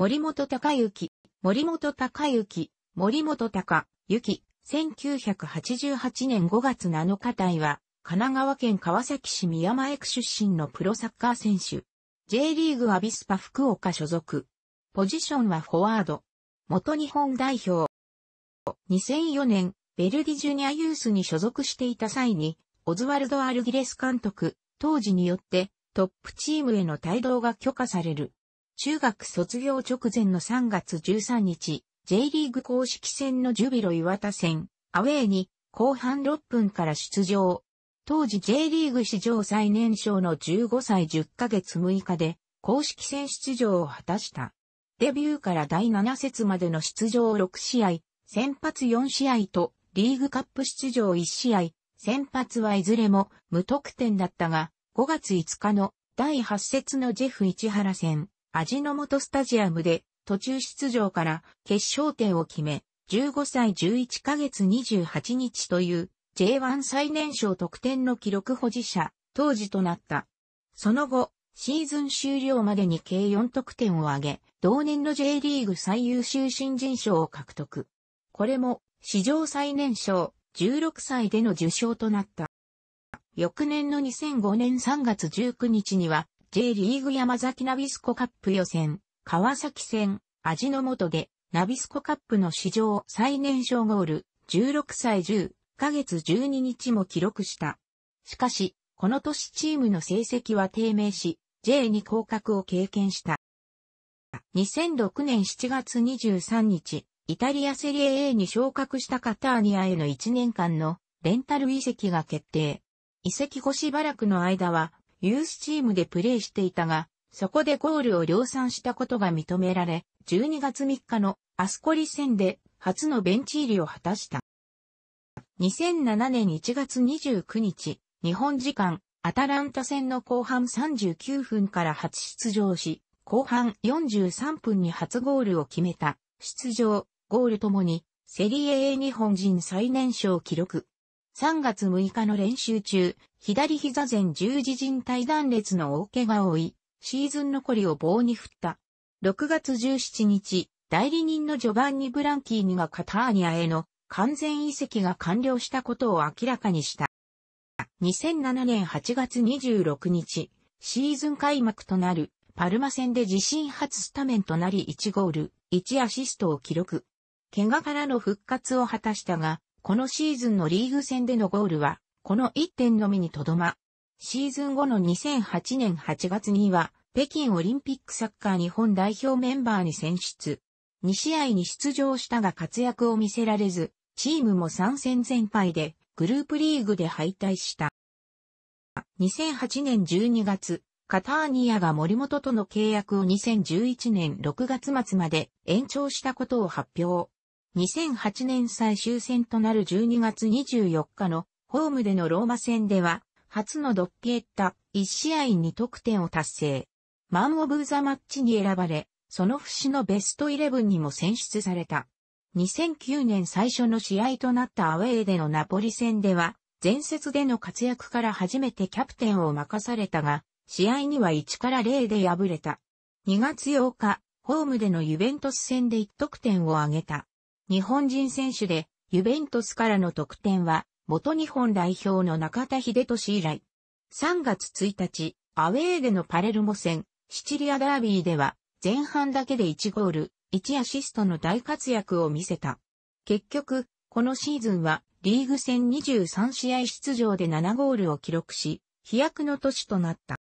森本隆之、森本隆之、森本隆之、1988年5月7日隊は、神奈川県川崎市宮前区出身のプロサッカー選手。J リーグアビスパ福岡所属。ポジションはフォワード。元日本代表。2004年、ベルディジュニアユースに所属していた際に、オズワルド・アルギレス監督、当時によって、トップチームへの帯同が許可される。中学卒業直前の3月13日、J リーグ公式戦のジュビロ岩田戦、アウェーに後半6分から出場。当時 J リーグ史上最年少の15歳10ヶ月6日で公式戦出場を果たした。デビューから第7節までの出場6試合、先発4試合とリーグカップ出場1試合、先発はいずれも無得点だったが、5月5日の第8節のジェフ市原戦、味の素スタジアムで途中出場から決勝点を決め、15歳11ヶ月28日という J1 最年少得点の記録保持者、当時となった。その後、シーズン終了までに計4得点を挙げ、同年の J リーグ最優秀新人賞を獲得。これも史上最年少16歳での受賞となった。翌年の2005年3月19日には J リーグ山崎ナビスコカップ予選、川崎戦、味の素で、ナビスコカップの史上最年少ゴール、16歳10ヶ月12日も記録した。しかし、この年チームの成績は低迷し、J に降格を経験した。2006年7月23日、イタリアセリエ A に昇格したカターニアへの1年間のレンタル移籍が決定。移籍後しばらくの間はユースチームでプレーしていたが、そこでゴールを量産したことが認められ、12月3日のアスコリ戦で初のベンチ入りを果たした。2007年1月29日、日本時間、アタランタ戦の後半39分から初出場し、後半43分に初ゴールを決めた、出場、ゴールともに、セリエ A 日本人最年少記録、3月6日の練習中、左膝前十字靭帯断裂の大怪我を負い、シーズン残りを棒に振った。6月17日、代理人のジョバンニ・ブランキーにはカターニアへの完全移籍が完了したことを明らかにした。2007年8月26日、シーズン開幕となるパルマ戦で自身初スタメンとなり1ゴール、1アシストを記録。怪我からの復活を果たしたが、このシーズンのリーグ戦でのゴールは、この1点のみにとどま。シーズン後の2008年8月には、北京オリンピックサッカー日本代表メンバーに選出。2試合に出場したが活躍を見せられず、チームも3戦全敗で、グループリーグで敗退した。2008年12月、カターニアが森本との契約を2011年6月末まで延長したことを発表。2008年最終戦となる12月24日のホームでのローマ戦では、初のドッピエッタ、1試合に得点を達成。マン・オブ・ザ・マッチに選ばれ、その節のベストイレブンにも選出された。2009年最初の試合となったアウェーでのナポリ戦では、前節での活躍から初めてキャプテンを任されたが、試合には1から0で敗れた。2月8日、ホームでのユベントス戦で1得点を挙げた。日本人選手で、ユベントスからの得点は、元日本代表の中田秀俊以来。3月1日、アウェーでのパレルモ戦、シチリアダービーでは、前半だけで1ゴール、1アシストの大活躍を見せた。結局、このシーズンは、リーグ戦23試合出場で7ゴールを記録し、飛躍の年となった。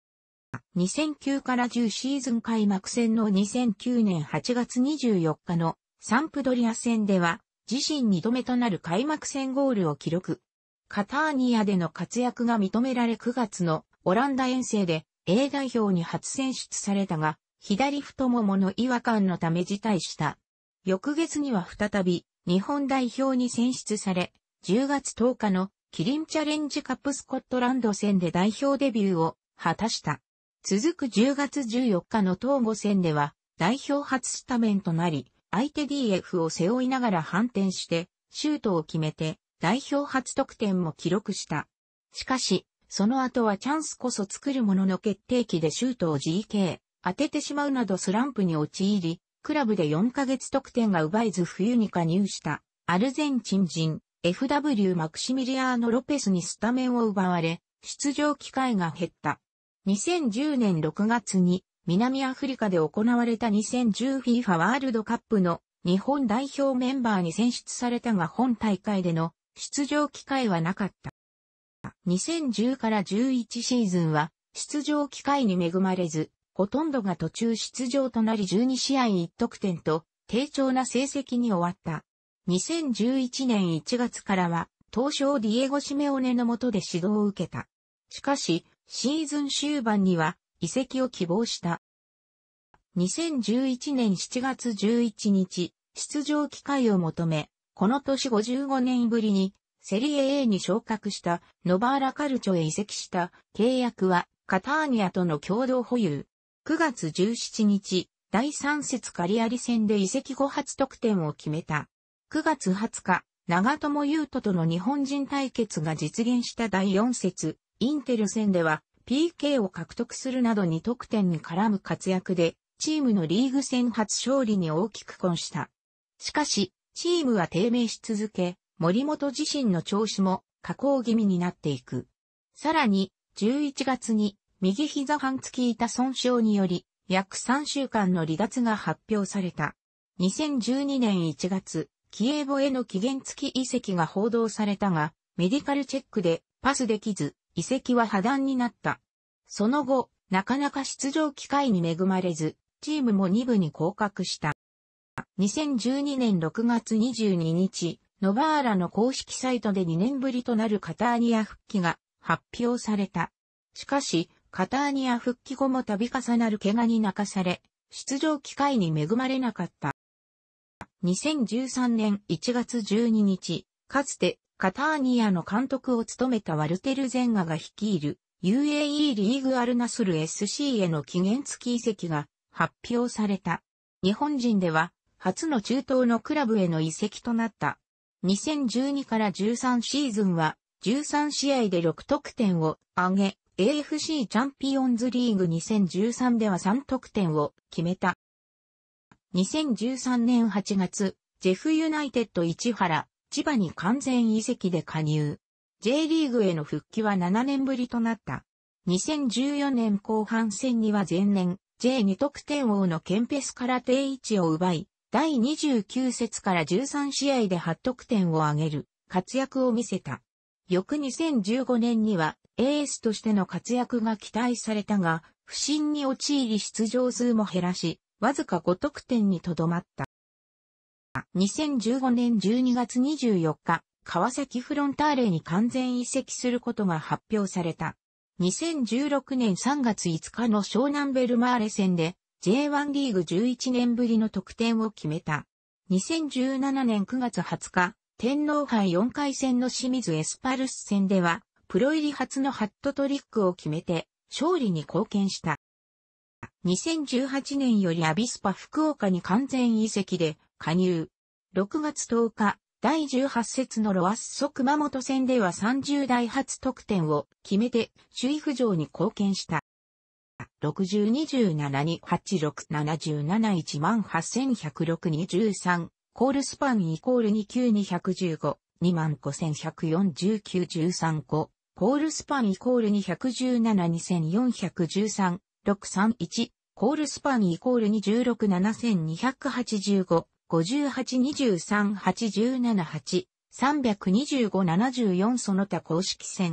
2009から10シーズン開幕戦の2009年8月24日のサンプドリア戦では、自身2度目となる開幕戦ゴールを記録。カターニアでの活躍が認められ9月のオランダ遠征で A 代表に初選出されたが、左太ももの違和感のため辞退した。翌月には再び日本代表に選出され、10月10日のキリンチャレンジカップスコットランド戦で代表デビューを果たした。続く10月14日の東郷戦では代表初スタメンとなり、相手 DF を背負いながら反転して、シュートを決めて、代表初得点も記録した。しかし、その後はチャンスこそ作るものの決定機でシュートを GK、当ててしまうなどスランプに陥り、クラブで4ヶ月得点が奪えず冬に加入した、アルゼンチン人、FW マクシミリアーノ・ロペスにスタメンを奪われ、出場機会が減った。2010年6月に南アフリカで行われた 2010FIFA ワールドカップの日本代表メンバーに選出されたが本大会での出場機会はなかった。2010から11シーズンは出場機会に恵まれず、ほとんどが途中出場となり12試合1得点と低調な成績に終わった。2011年1月からは、当初ディエゴ・シメオネの下で指導を受けた。しかし、シーズン終盤には移籍を希望した。2011年7月11日、出場機会を求め、この年55年ぶりにセリエ A に昇格したノバーラカルチョへ移籍した契約はカターニアとの共同保有。9月17日、第3節カリアリ戦で移籍後初得点を決めた。9月20日、長友佑都との日本人対決が実現した第4節、インテル戦では PK を獲得するなど2得点に絡む活躍で、チームのリーグ戦初勝利に大きく混した。しかし、チームは低迷し続け、森本自身の調子も下降気味になっていく。さらに、11月に右膝半月板損傷により、約3週間の離脱が発表された。2012年1月、キエボへの期限付き移籍が報道されたが、メディカルチェックでパスできず、遺跡は破断になった。その後、なかなか出場機会に恵まれず、チームも2部に降格した。2012年6月22日、ノバーラの公式サイトで2年ぶりとなるカターニア復帰が発表された。しかし、カターニア復帰後も度重なる怪我に泣かされ、出場機会に恵まれなかった。2013年1月12日、かつてカターニアの監督を務めたワルテル・ゼンガが率いる UAE リーグアルナスル SC への期限付き移籍が発表された。日本人では初の中東のクラブへの移籍となった。2012から13シーズンは13試合で6得点を挙げ、AFC チャンピオンズリーグ2013では3得点を決めた。2013年8月、ジェフユナイテッド市原、千葉に完全移籍で加入。J リーグへの復帰は7年ぶりとなった。2014年後半戦には前年、J2 得点王のケンペスから定位置を奪い、第29節から13試合で8得点を挙げる活躍を見せた。翌2015年にはエースとしての活躍が期待されたが、不振に陥り出場数も減らし、わずか5得点にとどまった。2015年12月24日、川崎フロンターレに完全移籍することが発表された。2016年3月5日の湘南ベルマーレ戦で J1 リーグ11年ぶりの得点を決めた。2017年9月20日、天皇杯4回戦の清水エスパルス戦では、プロ入り初のハットトリックを決めて、勝利に貢献した。2018年よりアビスパ福岡に完全移籍で、加入。6月10日、第18節のロアッソ熊本戦では30代初得点を決めて、首位浮上に貢献した。6027286777181623コールスパンイコール29215 2514913個コールスパンイコール2172413 631コールスパンイコール2167285 58238178-325-74その他公式戦。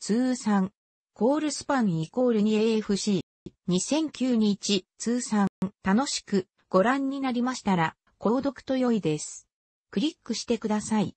通算。コールスパンイコール 2AFC。2009日通算。楽しくご覧になりましたら、購読と良いです。クリックしてください。